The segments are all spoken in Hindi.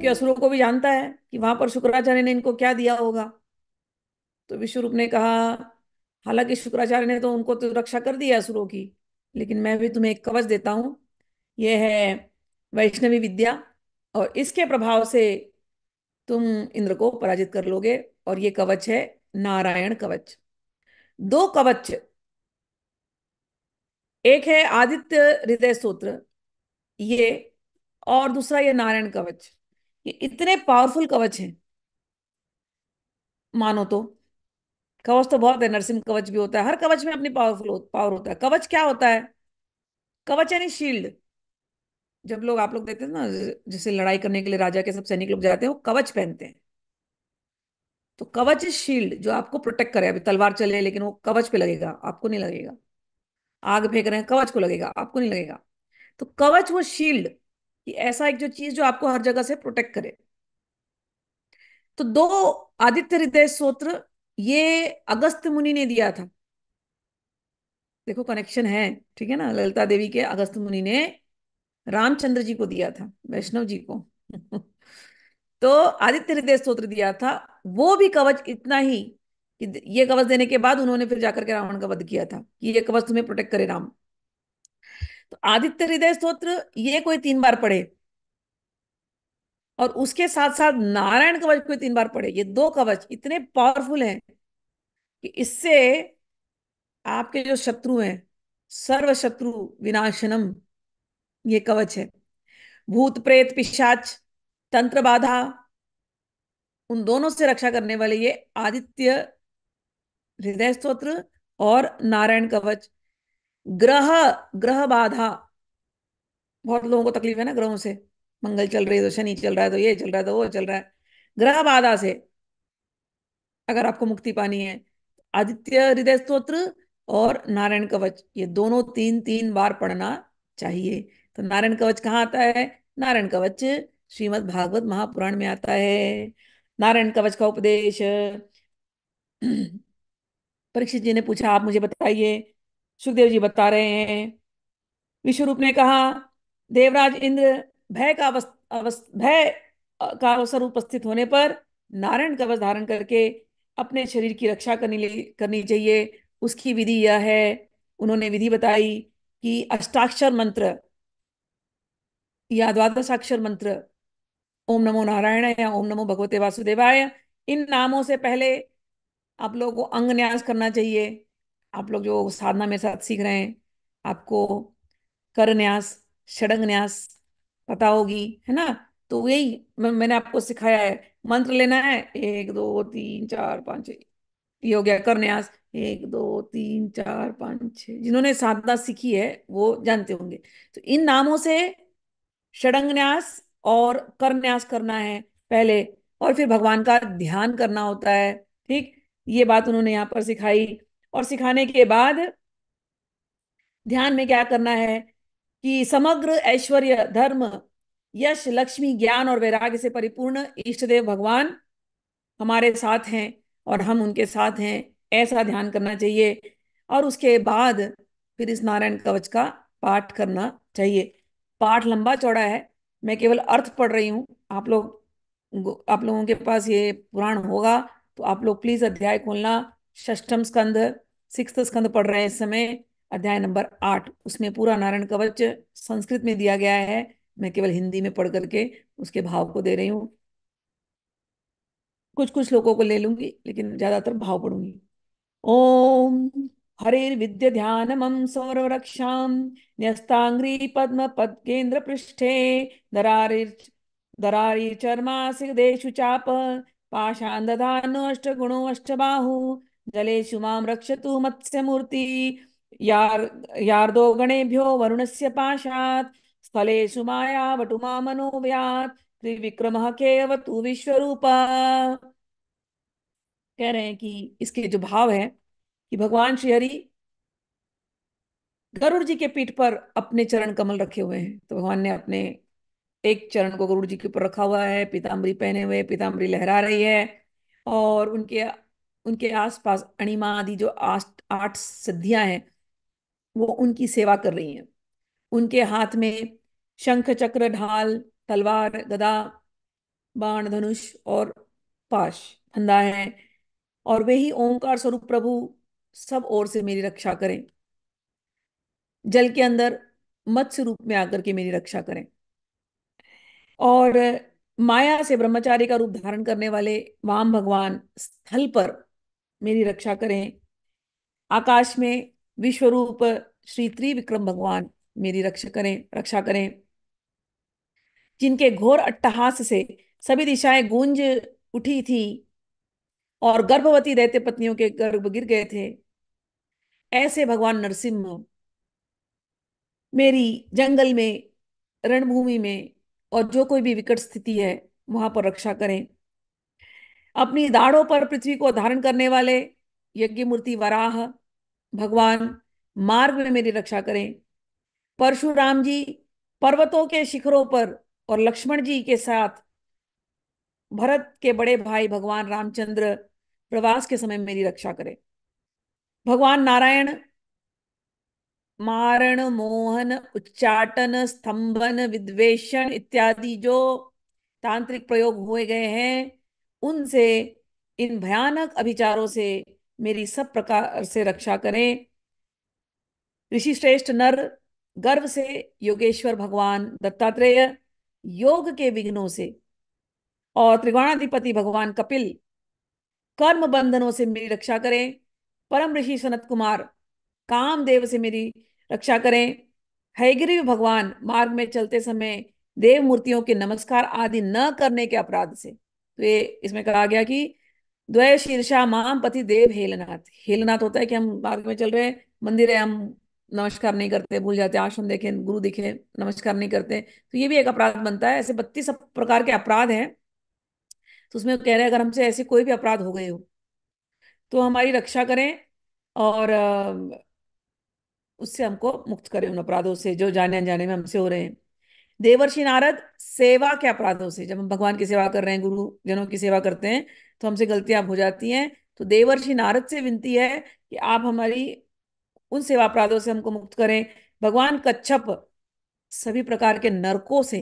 क्योंकि असुरों को भी जानता है कि वहां पर शुक्राचार्य ने इनको क्या दिया होगा तो विश्वरूप ने कहा हालांकि शुक्राचार्य ने तो उनको तो रक्षा कर दी है असुरों की लेकिन मैं भी तुम्हें एक कवच देता हूं यह है वैष्णवी विद्या और इसके प्रभाव से तुम इंद्र को पराजित कर लोगे और ये कवच है नारायण कवच दो कवच एक है आदित्य हृदय स्त्रोत्र ये और दूसरा ये नारायण कवच ये इतने पावरफुल कवच हैं मानो तो कवच तो बहुत है नरसिंह कवच भी होता है हर कवच में अपनी पावरफुल पावर होता है कवच क्या होता है कवच यानी शील्ड जब लोग आप लोग देते हैं ना जैसे लड़ाई करने के लिए राजा के सब सैनिक लोग जाते हैं वो कवच पहनते हैं तो कवच शील्ड जो आपको प्रोटेक्ट करे अभी तलवार चले लेकिन वो कवच पे लगेगा आपको नहीं लगेगा आग फेंक रहे हैं कवच को लगेगा आपको नहीं लगेगा तो कवच वो शील्ड कि ऐसा एक जो चीज जो आपको हर जगह से प्रोटेक्ट करे तो दो आदित्य हृदय स्त्रोत्र ये अगस्त मुनि ने दिया था देखो कनेक्शन है ठीक है ना ललिता देवी के अगस्त मुनि ने रामचंद्र जी को दिया था वैष्णव जी को तो आदित्य हृदय स्त्रोत्र दिया था वो भी कवच इतना ही कि ये कवच देने के बाद उन्होंने फिर जाकर के रावण का वध किया था कि ये कवच तुम्हें प्रोटेक्ट करे राम तो आदित्य हृदय स्त्रोत्र ये कोई तीन बार पढ़े और उसके साथ साथ नारायण कवच कोई तीन बार पढ़े ये दो कवच इतने पावरफुल हैं कि इससे आपके जो शत्रु हैं सर्व शत्रु विनाशनम ये कवच है भूत प्रेत पिशाच तंत्र बाधा उन दोनों से रक्षा करने वाले ये आदित्य हृदय स्त्रोत्र और नारायण कवच ग्रह ग्रह बाधा बहुत लोगों को तकलीफ है ना ग्रहों से मंगल चल रही है तो शनि चल रहा है तो ये चल रहा है तो वो चल रहा है ग्रह बाधा से अगर आपको मुक्ति पानी है आदित्य हृदय स्त्रोत्र और नारायण कवच ये दोनों तीन तीन बार पढ़ना चाहिए तो नारायण कवच कहाँ आता है नारायण कवच श्रीमद भागवत महापुराण में आता है नारायण कवच का उपदेश परीक्षित जी ने पूछा आप मुझे बताइए सुखदेव जी बता रहे हैं विश्व रूप ने कहा देवराज इंद्र भय का अवस्थ अवस्थ भय का अवसर उपस्थित होने पर नारायण कवच धारण करके अपने शरीर की रक्षा करनी करनी चाहिए उसकी विधि यह है उन्होंने विधि बताई कि अष्टाक्षर मंत्र या द्वादशाक्षर मंत्र ओम नमो नारायण या ओम नमो भगवते वासुदेवाय इन नामों से पहले आप लोगों को अंग न्यास करना चाहिए आप लोग जो साधना मेरे साथ सीख रहे हैं आपको कर न्यास षडंग न्यास पता होगी है ना तो यही मैंने आपको सिखाया है मंत्र लेना है एक दो तीन चार पाँच ये हो गया कर न्यास एक दो तीन चार पाँच छ जिन्होंने साधना सीखी है वो जानते होंगे तो इन नामों से षडंग न्यास और कर न्यास करना है पहले और फिर भगवान का ध्यान करना होता है ठीक ये बात उन्होंने यहाँ पर सिखाई और सिखाने के बाद ध्यान में क्या करना है कि समग्र ऐश्वर्य धर्म यश लक्ष्मी ज्ञान और वैराग्य से परिपूर्ण इष्ट देव भगवान हमारे साथ हैं और हम उनके साथ हैं ऐसा ध्यान करना चाहिए और उसके बाद फिर इस नारायण कवच का पाठ करना चाहिए पाठ लंबा चौड़ा है मैं केवल अर्थ पढ़ रही हूँ आप लोग आप लोगों के पास ये पुराण होगा तो आप लोग प्लीज़ अध्याय खोलना षष्टम स्कंद सिक्स स्कंद पढ़ रहे हैं इस समय अध्याय नंबर आठ उसमें पूरा नारायण कवच संस्कृत में दिया गया है मैं केवल हिंदी में पढ़ करके उसके भाव को दे रही हूँ कुछ कुछ लोगों को ले लूंगी लेकिन ज्यादातर भाव पढ़ूंगी ओम मम हरिर्विद्य पद्म पद केंद्र पृष्ठे दरारि दरारि चर्मासिदेषु चाप पाशान्दधानोऽष्टगुणोऽष्टबाहु जलेषु मां रक्षतु मत्स्यमूर्ति यार् यार्दो गणेभ्यो वरुणस्य पाशात् स्थलेषु माया वटु मामनोव्यात् त्रिविक्रमः केवतु विश्वरूपा कह रहे हैं कि इसके जो भाव है कि भगवान श्री हरि गरुड़ जी के पीठ पर अपने चरण कमल रखे हुए हैं तो भगवान ने अपने एक चरण को गरुड़ जी के ऊपर रखा हुआ है पीताम्बरी पहने हुए पीताम्बरी लहरा रही है और उनके उनके आसपास अणिमा आदि जो आठ सिद्धियां हैं वो उनकी सेवा कर रही हैं उनके हाथ में शंख चक्र ढाल तलवार गदा बाण धनुष और पाश फंदा है और वे ही ओंकार स्वरूप प्रभु सब ओर से मेरी रक्षा करें जल के अंदर मत्स्य रूप में आकर के मेरी रक्षा करें और माया से ब्रह्मचारी का रूप धारण करने वाले वाम भगवान स्थल पर मेरी रक्षा करें आकाश में विश्वरूप श्री त्रिविक्रम भगवान मेरी रक्षा करें रक्षा करें जिनके घोर अट्टहास से सभी दिशाएं गूंज उठी थी और गर्भवती रहते पत्नियों के गर्भ गिर गए थे ऐसे भगवान नरसिंह मेरी जंगल में रणभूमि में और जो कोई भी विकट स्थिति है वहां पर रक्षा करें अपनी दाढ़ों पर पृथ्वी को धारण करने वाले यज्ञ मूर्ति वराह भगवान मार्ग में मेरी रक्षा करें परशुराम जी पर्वतों के शिखरों पर और लक्ष्मण जी के साथ भरत के बड़े भाई भगवान रामचंद्र प्रवास के समय मेरी रक्षा करें भगवान नारायण मारण मोहन उच्चाटन स्तंभन विद्वेषण इत्यादि जो तांत्रिक प्रयोग हुए गए हैं उनसे इन भयानक अभिचारों से मेरी सब प्रकार से रक्षा करें ऋषि श्रेष्ठ नर गर्व से योगेश्वर भगवान दत्तात्रेय योग के विघ्नों से और त्रिगुणाधिपति भगवान कपिल कर्म बंधनों से मेरी रक्षा करें परम ऋषि सनत कुमार कामदेव से मेरी रक्षा करें हैगिरी भगवान मार्ग में चलते समय देव मूर्तियों के नमस्कार आदि न करने के अपराध से तो ये इसमें कहा गया कि द्वय शीर्षा माम पति देव हेलनाथ हेलनाथ होता है कि हम मार्ग में चल रहे हैं मंदिर है हम नमस्कार नहीं करते भूल जाते आश्रम देखे गुरु दिखे नमस्कार नहीं करते तो ये भी एक अपराध बनता है ऐसे बत्तीस प्रकार के अपराध हैं तो उसमें कह रहे हैं अगर हमसे ऐसे कोई भी अपराध हो गए हो तो हमारी रक्षा करें और उससे हमको मुक्त करें उन अपराधों से जो जाने अनजाने में हमसे हो रहे हैं देवर्षि नारद सेवा के अपराधों से जब हम भगवान की सेवा कर रहे हैं गुरु जनों की सेवा करते हैं तो हमसे गलतियां हो जाती हैं तो देवर्षि नारद से विनती है कि आप हमारी उन सेवा अपराधों से हमको मुक्त करें भगवान कच्छप सभी प्रकार के नरकों से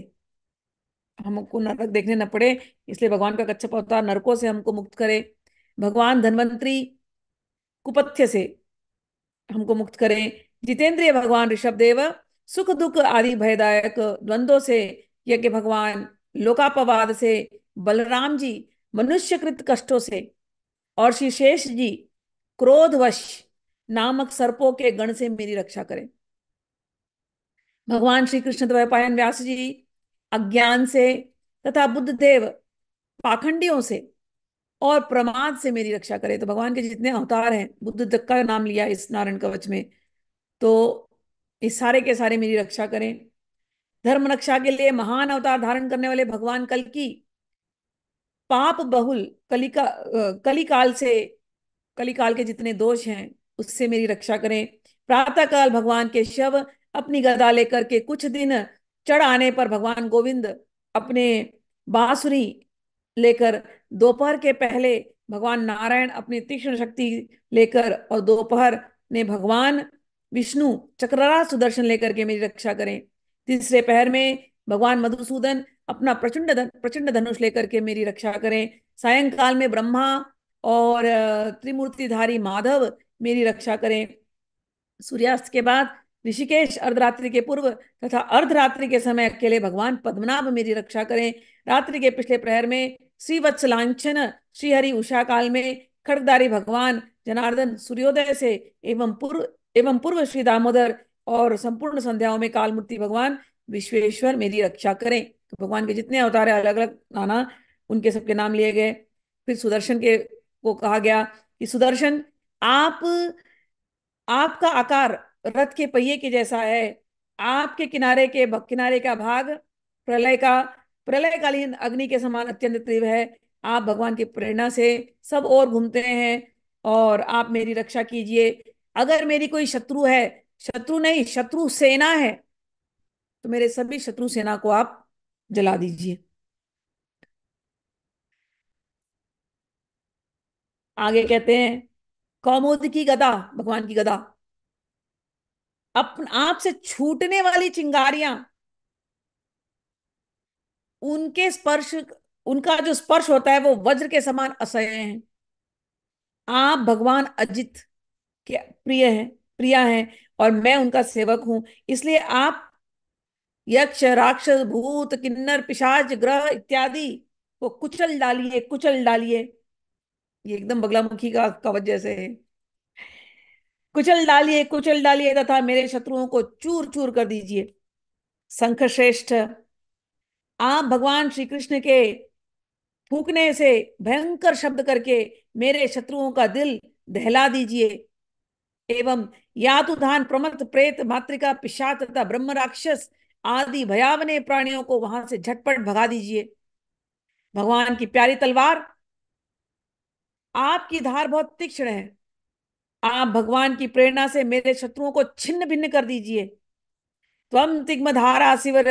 हमको नरक देखने न पड़े इसलिए भगवान का कच्छप अवतार नरकों से हमको मुक्त करे भगवान धनवंतरी कुपथ्य से हमको मुक्त करें जितेंद्रिय भगवान ऋषभ देव सुख दुख आदि भयदायक द्वंद्व से यज्ञ भगवान लोकापवाद से बलराम जी मनुष्यकृत कष्टों से और श्री शेष जी क्रोधवश नामक सर्पों के गण से मेरी रक्षा करें भगवान श्री कृष्ण द्वैपायन व्यास जी अज्ञान से तथा बुद्ध देव पाखंडियों से और प्रमाद से मेरी रक्षा करें तो भगवान के जितने अवतार हैं बुद्ध का नाम लिया इस नारायण कवच में तो इस सारे के सारे मेरी रक्षा करें धर्म रक्षा के लिए महान अवतार धारण करने वाले भगवान कल की पाप बहुल कलिका कलिकाल से कलिकाल के जितने दोष हैं उससे मेरी रक्षा करें प्रातः काल भगवान के शव अपनी गदा लेकर के कुछ दिन चढ़ आने पर भगवान गोविंद अपने बांसुरी लेकर दोपहर के पहले भगवान नारायण अपनी तीक्ष्ण शक्ति लेकर और दोपहर ने भगवान विष्णु चक्ररा सुदर्शन लेकर के मेरी रक्षा करें तीसरे पहर में भगवान मधुसूदन अपना प्रचंड प्रचंड धनुष लेकर के मेरी रक्षा करें सायंकाल में ब्रह्मा और त्रिमूर्तिधारी माधव मेरी रक्षा करें सूर्यास्त के बाद ऋषिकेश अर्धरात्रि के पूर्व तथा अर्धरात्रि के समय अकेले भगवान पद्मनाभ मेरी रक्षा करें रात्रि के पिछले प्रहर में श्रीवत्सलांछन श्रीहरि उषा काल में खड़गदारी भगवान जनार्दन सूर्योदय से एवं पूर्व एवं पूर्व श्री दामोदर और संपूर्ण संध्याओं में कालमूर्ति भगवान विश्वेश्वर मेरी रक्षा करें तो भगवान के जितने अवतार अलग अलग नाना उनके सबके नाम लिए गए फिर सुदर्शन के को कहा गया कि सुदर्शन आप आपका आकार रथ के पहिए के जैसा है आपके किनारे के किनारे का भाग प्रलय का प्रलयकालीन अग्नि के समान अत्यंत तीव्र है आप भगवान की प्रेरणा से सब और घूमते हैं और आप मेरी रक्षा कीजिए अगर मेरी कोई शत्रु है शत्रु नहीं शत्रु सेना है तो मेरे सभी शत्रु सेना को आप जला दीजिए आगे कहते हैं कौमोद की गदा भगवान की गदा अपन आपसे छूटने वाली चिंगारियां उनके स्पर्श उनका जो स्पर्श होता है वो वज्र के समान असह्य है आप भगवान अजित कि प्रिय हैं प्रिया है और मैं उनका सेवक हूं इसलिए आप यक्ष राक्षस भूत किन्नर पिशाच ग्रह इत्यादि को कुचल डालिए कुचल डालिए ये एकदम बगलामुखी का कवच जैसे है कुचल डालिए कुचल डालिए तथा मेरे शत्रुओं को चूर चूर कर दीजिए शंख श्रेष्ठ आप भगवान श्री कृष्ण के फूकने से भयंकर शब्द करके मेरे शत्रुओं का दिल दहला दीजिए एवं धान प्रमथ प्रेत मातृका पिशा तथा ब्रह्म राक्षस आदि भयावने प्राणियों को वहां से झटपट भगा दीजिए भगवान की प्यारी तलवार आपकी धार बहुत तीक्ष्ण है आप भगवान की प्रेरणा से मेरे शत्रुओं को छिन्न भिन्न कर दीजिए तम तिग्म धारा शिवर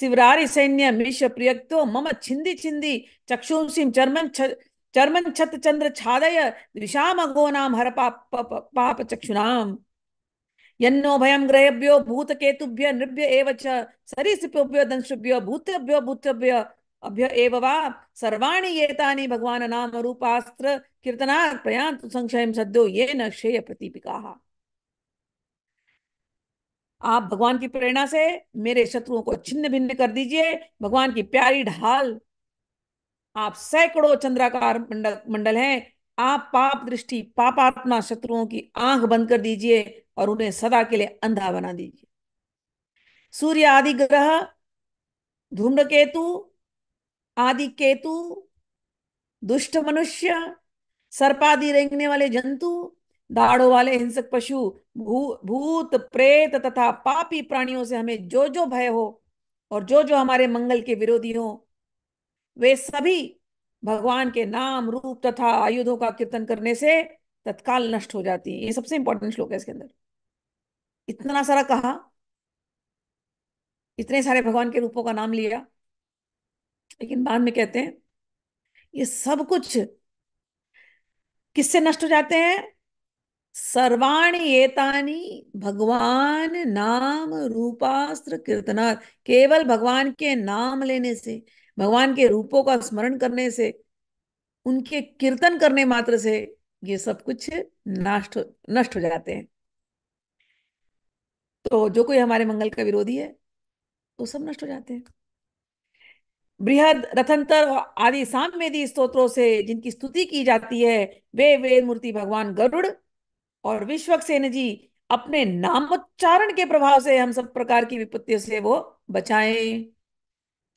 शिवरारी सैन्य मिश प्रियो मम छिंदी छिंदी चक्षुषिम चर्मम चर्मन छत चंद्र छादय द्विषाम नाम हर पाप पाप चक्षुनाम यन्नो भयम ग्रहभ्यो भूत केतुभ्य नृभ्य एव च सरीसृपेभ्यो दंशुभ्यो भूतेभ्यो भूतेभ्यो अभ्य एव वा सर्वाणि एतानि भगवान नाम रूपास्त्र कीर्तना प्रयांतु संशयम सद्यो ये न श्रेय प्रतीपिकाः आप भगवान की प्रेरणा से मेरे शत्रुओं को छिन्न भिन्न कर दीजिए भगवान की प्यारी ढाल आप सैकड़ों चंद्राकार मंडल मंडल हैं आप पाप दृष्टि पापात्मा शत्रुओं की आंख बंद कर दीजिए और उन्हें सदा के लिए अंधा बना दीजिए सूर्य आदि ग्रह केतु आदि केतु दुष्ट मनुष्य सर्पादि रेंगने वाले जंतु दाड़ों वाले हिंसक पशु भू भूत प्रेत तथा पापी प्राणियों से हमें जो जो भय हो और जो जो हमारे मंगल के विरोधी हो वे सभी भगवान के नाम रूप तथा आयुधों का कीर्तन करने से तत्काल नष्ट हो जाती है ये सबसे इंपॉर्टेंट श्लोक है इसके अंदर इतना सारा कहा इतने सारे भगवान के रूपों का नाम लिया लेकिन बाद में कहते हैं ये सब कुछ किससे नष्ट हो जाते हैं सर्वाणी एतानी भगवान नाम रूपास्त्र कीर्तना केवल भगवान के नाम लेने से भगवान के रूपों का स्मरण करने से उनके कीर्तन करने मात्र से ये सब कुछ नष्ट नष्ट हो जाते हैं तो जो कोई हमारे मंगल का विरोधी है तो सब नष्ट हो जाते हैं बृहद रथंतर आदि सामवेदी स्तोत्रों से जिनकी स्तुति की जाती है वे वेद मूर्ति भगवान गरुड़ और विश्वक्सेन जी अपने नामोच्चारण के प्रभाव से हम सब प्रकार की विपत्तियों से वो बचाएं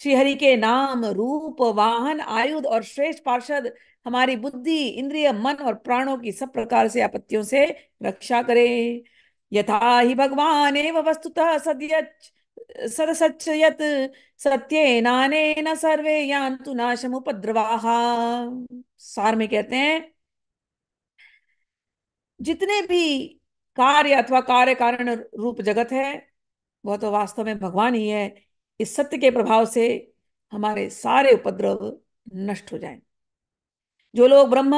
श्रीहरि के नाम रूप वाहन आयुध और श्रेष्ठ पार्षद हमारी बुद्धि इंद्रिय मन और प्राणों की सब प्रकार से आपत्तियों से रक्षा करे यथा ही भगवान एव वस्तुतः सद्यच सदसच नाने न सर्वे यान्तु नाशम उपद्रवाहा सार में कहते हैं जितने भी कार्य अथवा कार्य कारण रूप जगत है वह तो वास्तव में भगवान ही है इस सत्य के प्रभाव से हमारे सारे उपद्रव नष्ट हो जाएं। जो लोग ब्रह्म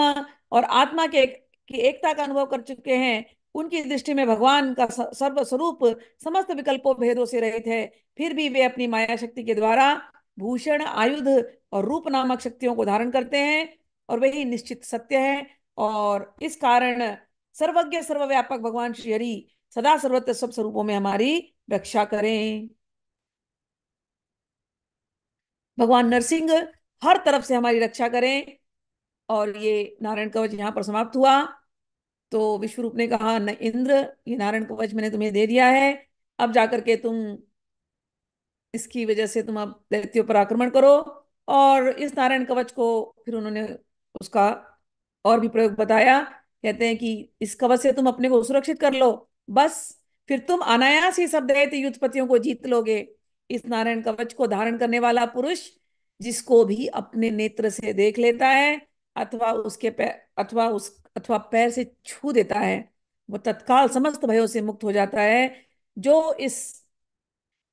और आत्मा के की एकता का अनुभव कर चुके हैं उनकी दृष्टि में भगवान का सर्वस्वरूप समस्त विकल्पों भेदों से रहित है फिर भी वे अपनी माया शक्ति के द्वारा भूषण आयुध और रूप नामक शक्तियों को धारण करते हैं और वही निश्चित सत्य है और इस कारण सर्वज्ञ सर्वव्यापक भगवान श्री हरि सदा सर्वत्र सब स्वरूपों में हमारी रक्षा करें भगवान नरसिंह हर तरफ से हमारी रक्षा करें और ये नारायण कवच यहाँ पर समाप्त हुआ तो विश्वरूप ने कहा न इंद्र ये नारायण कवच मैंने तुम्हें दे दिया है अब जाकर के तुम इसकी वजह से तुम अब दैत्यों पर आक्रमण करो और इस नारायण कवच को फिर उन्होंने उसका और भी प्रयोग बताया कहते हैं कि इस कवच से तुम अपने को सुरक्षित कर लो बस फिर तुम अनायास ही सब दैत्य युद्धपतियों को जीत लोगे इस नारायण कवच को धारण करने वाला पुरुष जिसको भी अपने नेत्र से देख लेता है अथवा उसके पैर अथवा उस अथवा पैर से छू देता है वो तत्काल समस्त भयों से मुक्त हो जाता है जो इस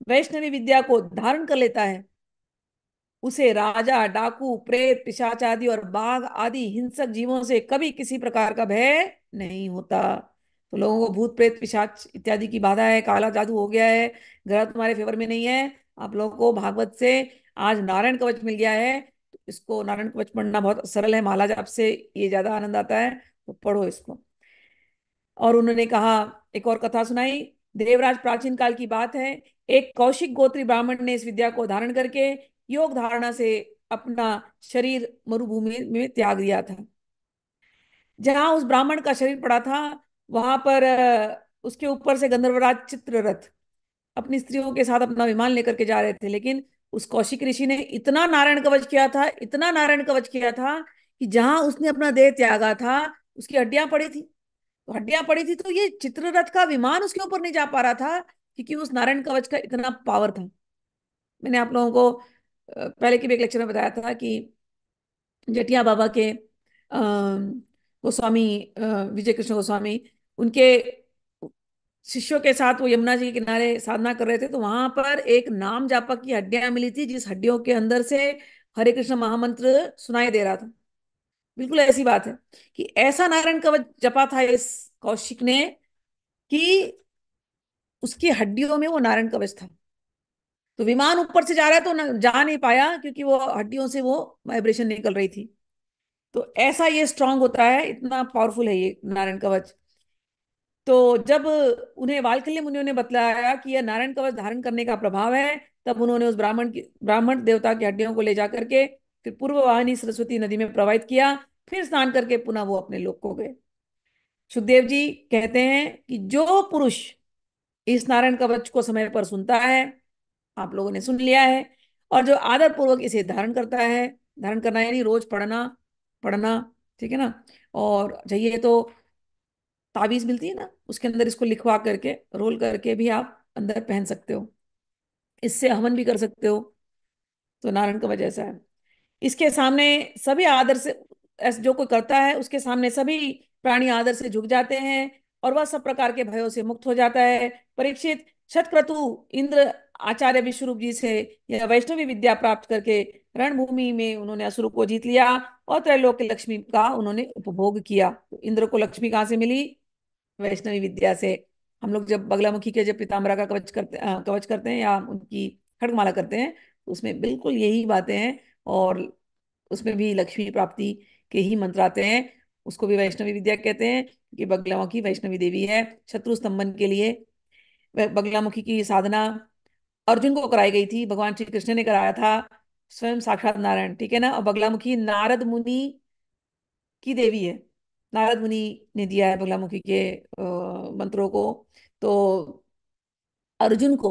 वैष्णवी विद्या को धारण कर लेता है उसे राजा डाकू प्रेत पिशाच आदि और बाघ आदि हिंसक जीवों से कभी किसी प्रकार का भय नहीं होता तो लोगों को भूत प्रेत पिशाच इत्यादि की बाधा है काला जादू हो गया है ग्रह तुम्हारे फेवर में नहीं है आप लोगों को भागवत से आज नारायण कवच मिल गया है तो इसको नारायण कवच पढ़ना बहुत सरल है माला जाप से ये ज्यादा आनंद आता है तो पढ़ो इसको और उन्होंने कहा एक और कथा सुनाई देवराज प्राचीन काल की बात है एक कौशिक गोत्री ब्राह्मण ने इस विद्या को धारण करके योग धारणा से अपना शरीर मरुभूमि में त्याग दिया था जहां उस ब्राह्मण का शरीर पड़ा था वहां पर उसके ऊपर से गंधर्वराज चित्ररथ अपनी स्त्रियों के साथ अपना विमान लेकर के जा रहे थे लेकिन उस कौशिक ऋषि ने इतना नारायण कवच किया था इतना नारायण कवच किया था कि जहां उसने अपना देह त्यागा था उसकी हड्डियां पड़ी थी तो हड्डियां पड़ी थी तो ये चित्ररथ का विमान उसके ऊपर नहीं जा पा रहा था क्योंकि उस नारायण कवच का इतना पावर था मैंने आप लोगों को पहले के भी एक लेक्चर में बताया था कि जटिया बाबा के अः गोस्वामी विजय कृष्ण गोस्वामी उनके शिष्यों के साथ वो यमुना जी के किनारे साधना कर रहे थे तो वहां पर एक नाम जापक की हड्डियां मिली थी जिस हड्डियों के अंदर से हरे कृष्ण महामंत्र सुनाई दे रहा था बिल्कुल ऐसी बात है कि ऐसा नारायण कवच जपा था इस कौशिक ने कि उसकी हड्डियों में वो नारायण कवच था तो विमान ऊपर से जा रहा है तो जा नहीं पाया क्योंकि वो हड्डियों से वो वाइब्रेशन निकल रही थी तो ऐसा ये स्ट्रांग होता है इतना पावरफुल है ये नारायण कवच तो जब उन्हें वालकल्य मुनियों ने बतलाया कि यह नारायण कवच धारण करने का प्रभाव है तब उन्होंने उस ब्राह्मण की ब्राह्मण देवता की हड्डियों को ले जा करके फिर पूर्व वाहिनी सरस्वती नदी में प्रवाहित किया फिर स्नान करके पुनः वो अपने लोक को गए सुखदेव जी कहते हैं कि जो पुरुष इस नारायण कवच को समय पर सुनता है आप लोगों ने सुन लिया है और जो आदर पूर्वक इसे धारण करता है धारण करना यानी रोज पढ़ना पढ़ना ठीक है ना और चाहिए तो ताबीज़ मिलती है ना उसके अंदर इसको लिखवा करके रोल करके भी आप अंदर पहन सकते हो इससे हवन भी कर सकते हो तो नारायण का वजह ऐसा है इसके सामने सभी आदर से जो कोई करता है उसके सामने सभी प्राणी आदर से झुक जाते हैं और वह सब प्रकार के भयों से मुक्त हो जाता है परीक्षित क्रतु इंद्र आचार्य विश्वरूप जी से या वैष्णवी विद्या प्राप्त करके रणभूमि में उन्होंने असुर को जीत लिया और त्रैलोक के लक्ष्मी का उन्होंने उपभोग किया तो इंद्र को लक्ष्मी कहाँ से मिली वैष्णवी विद्या से हम लोग जब बगलामुखी के जब पिताम्बरा का कवच करते कवच करते हैं या उनकी खड़गमाला करते हैं तो उसमें बिल्कुल यही बातें हैं और उसमें भी लक्ष्मी प्राप्ति के ही मंत्र आते हैं उसको भी वैष्णवी विद्या कहते हैं कि बगलामुखी वैष्णवी देवी है शत्रु स्तंभन के लिए बगलामुखी की साधना अर्जुन को कराई गई थी भगवान श्री कृष्ण ने कराया था स्वयं साक्षात नारायण ठीक है ना और बगलामुखी नारद मुनि की देवी है नारद मुनि ने दिया है बगला मुखी के मंत्रों को तो अर्जुन को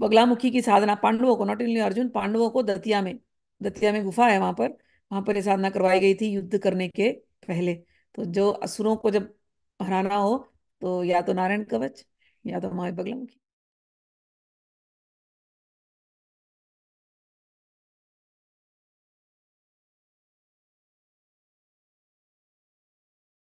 बगला मुखी की साधना पांडवों को नॉट ओनली अर्जुन पांडवों को दतिया में दतिया में गुफा है वहां पर वहां पर ये साधना करवाई गई थी युद्ध करने के पहले तो जो असुरों को जब हराना हो तो या तो नारायण कवच या तो हमारे बगलामुखी